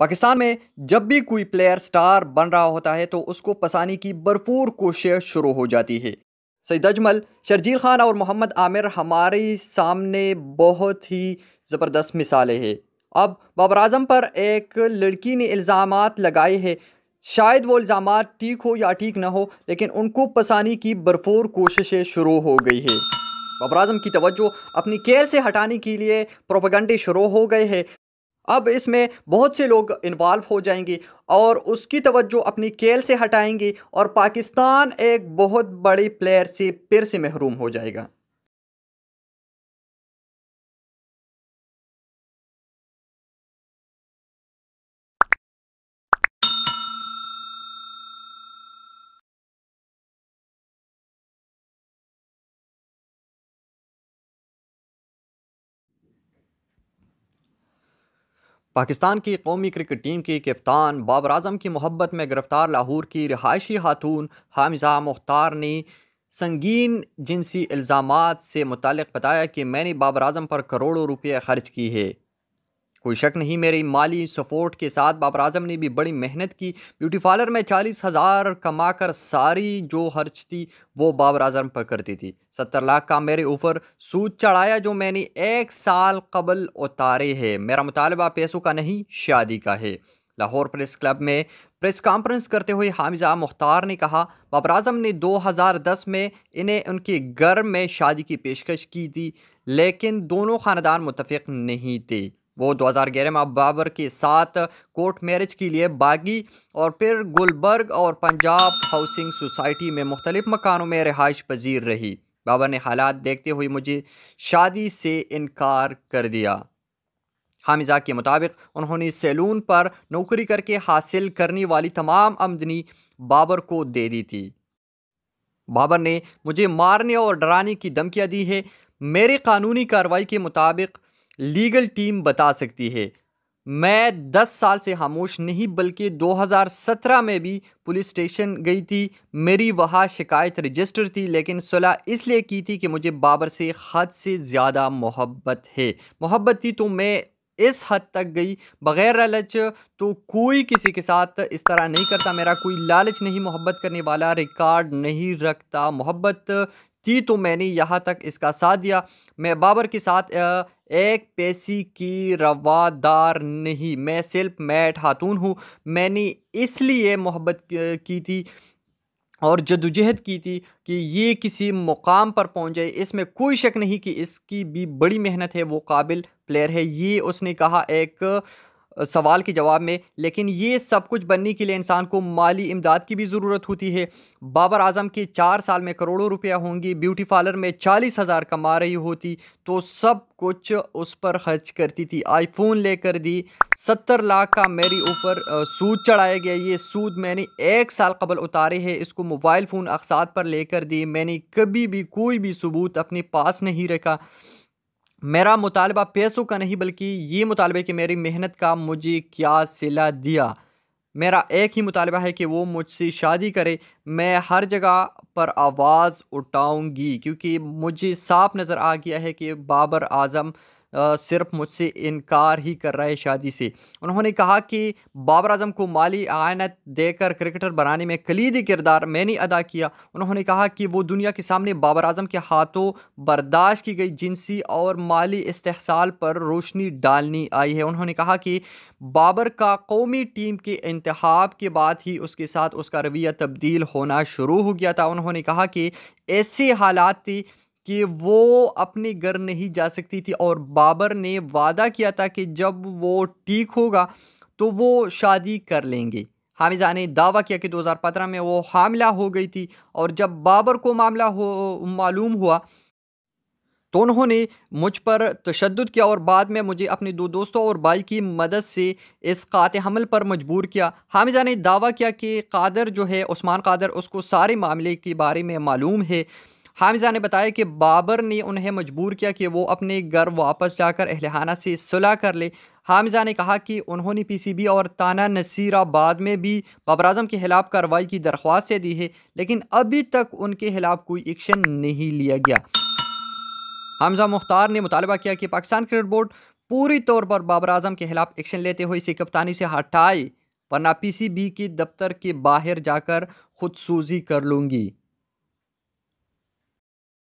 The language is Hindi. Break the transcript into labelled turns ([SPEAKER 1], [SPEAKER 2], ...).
[SPEAKER 1] पाकिस्तान में जब भी कोई प्लेयर स्टार बन रहा होता है तो उसको पसाने की भरपूर कोशिश शुरू हो जाती है सईद अजमल शर्जील खान और मोहम्मद आमिर हमारे सामने बहुत ही ज़बरदस्त मिसालें हैं अब बाबर आजम पर एक लड़की ने इल्ज़ाम लगाए हैं शायद वो इल्ज़ाम ठीक हो या ठीक ना हो लेकिन उनको पसाने की भरपूर कोशिशें शुरू हो गई है बाबर आजम की तवज्जो अपनी केल से हटाने के लिए प्रोपगंडे शुरू हो गए हैं अब इसमें बहुत से लोग इन्वॉल्व हो जाएंगे और उसकी तवज्जो अपनी खेल से हटाएंगे और पाकिस्तान एक बहुत बड़ी प्लेयर से फिर से महरूम हो जाएगा पाकिस्तान की कौमी क्रिकेट टीम की कप्तान बाबर आजम की मोहब्बत में गिरफ़्तार लाहौर की रिहायशी खातून हामिजा मुख्तार ने संगीन जिनसी इल्ज़ाम से मुतल बताया कि मैंने बाबर आजम पर करोड़ों रुपये खर्च की है कोई शक नहीं मेरे माली सपोर्ट के साथ बाबर आजम ने भी बड़ी मेहनत की ब्यूटी पार्लर में चालीस हज़ार कमा कर सारी जो खर्च थी वो बाबर आजम पर करती थी सत्तर लाख का मेरे ऊपर सूद चढ़ाया जो मैंने एक साल कबल उतारे है मेरा मुतालबा पैसों का नहीं शादी का है लाहौर प्रेस क्लब में प्रेस कॉन्फ्रेंस करते हुए हामिजा मुख्तार ने कहा बाबर आजम ने 2010 में इन्हें उनके घर में शादी की पेशकश की थी लेकिन दोनों ख़ानदान मुतफ़ नहीं थे वो 2011 में अब बाबर के साथ कोर्ट मैरिज के लिए बागी और फिर गुलबर्ग और पंजाब हाउसिंग सोसाइटी में मुख्तलिफ मकानों में रिहाइश पजीर रही बाबर ने हालात देखते हुए मुझे शादी से इनकार कर दिया हामिजा के मुताबिक उन्होंने सैलून पर नौकरी करके हासिल करने वाली तमाम आमदनी बाबर को दे दी थी बाबर ने मुझे मारने और डराने की धमकियाँ दी है मेरे कानूनी कार्रवाई के मुताबिक लीगल टीम बता सकती है मैं 10 साल से खामोश नहीं बल्कि 2017 में भी पुलिस स्टेशन गई थी मेरी वहाँ शिकायत रजिस्टर थी लेकिन सुलह इसलिए की थी कि मुझे बाबर से हद से ज़्यादा मोहब्बत है मोहब्बत थी तो मैं इस हद तक गई बग़ैर लालच तो कोई किसी के साथ इस तरह नहीं करता मेरा कोई लालच नहीं मोहब्बत करने वाला रिकॉर्ड नहीं रखता मोहब्बत थी तो मैंने यहाँ तक इसका साथ दिया मैं बाबर के साथ एक पेशी की रवादार नहीं मैं सिर्फ मैट खातून हूँ मैंने इसलिए मोहब्बत की थी और जदोजहद की थी कि ये किसी मुकाम पर पहुँच जाए इसमें कोई शक नहीं कि इसकी भी बड़ी मेहनत है वो काबिल प्लेयर है ये उसने कहा एक सवाल के जवाब में लेकिन ये सब कुछ बनने के लिए इंसान को माली इमदाद की भी ज़रूरत होती है बाबर आजम के चार साल में करोड़ों रुपया होंगी ब्यूटी पार्लर में चालीस हज़ार कमा रही होती तो सब कुछ उस पर खर्च करती थी आईफोन लेकर दी सत्तर लाख का मेरी ऊपर सूद चढ़ाया गया ये सूद मैंने एक साल कबल उतारे है इसको मोबाइल फ़ोन अकसात पर लेकर दी मैंने कभी भी कोई भी सबूत अपने पास नहीं रखा मेरा मुतालबा पैसों का नहीं बल्कि ये मुतालबे कि मेरी मेहनत का मुझे क्या सिला दिया मेरा एक ही मुतालबा है कि वो मुझसे शादी करे मैं हर जगह पर आवाज़ उठाऊंगी क्योंकि मुझे साफ नज़र आ गया है कि बाबर आज़म सिर्फ मुझसे इनकार ही कर रहा है शादी से उन्होंने कहा कि बाबर अजम को माली आयनत देकर क्रिकेटर बनाने में कलीदी किरदार मैंने अदा किया उन्होंने कहा कि वो दुनिया के सामने बाबर अजम के हाथों बर्दाश्त की गई जिनसी और माली इस्तेसाल पर रोशनी डालनी आई है उन्होंने कहा कि बाबर का कौमी टीम के इंतहाब के बाद ही उसके साथ उसका रवैया तब्दील होना शुरू हो गया था उन्होंने कहा कि ऐसे हालात कि वो अपने घर नहीं जा सकती थी और बाबर ने वादा किया था कि जब वो ठीक होगा तो वो शादी कर लेंगे हामिजा ने दावा किया कि 2015 में वो हामला हो गई थी और जब बाबर को मामला हो मालूम हुआ तो उन्होंने मुझ पर तशद किया और बाद में मुझे अपने दो दोस्तों और भाई की मदद से इस कात हमल पर मजबूर किया हामिजा ने दावा किया कि कादर जो है उस्मान कादर उसको सारे मामले के बारे में मालूम है हामिजा ने बताया कि बाबर ने उन्हें मजबूर किया कि वो अपने घर वापस जाकर अहलहाना से सुलह कर ले हामिजा ने कहा कि उन्होंने पीसीबी और ताना नसीराबाद में भी बाबर अजम के खिलाफ कार्रवाई की दरख्वास्त दी है लेकिन अभी तक उनके खिलाफ कोई एक्शन नहीं लिया गया हामजा मुख्तार ने मुतालबा किया कि पाकिस्तान क्रिकेट बोर्ड पूरी तौर पर बाबर आजम के खिलाफ एक्शन लेते हुए इसे कप्तानी से हटाए वरना पी सी बी के दफ्तर के बाहर जाकर खुदसूजी कर लूँगी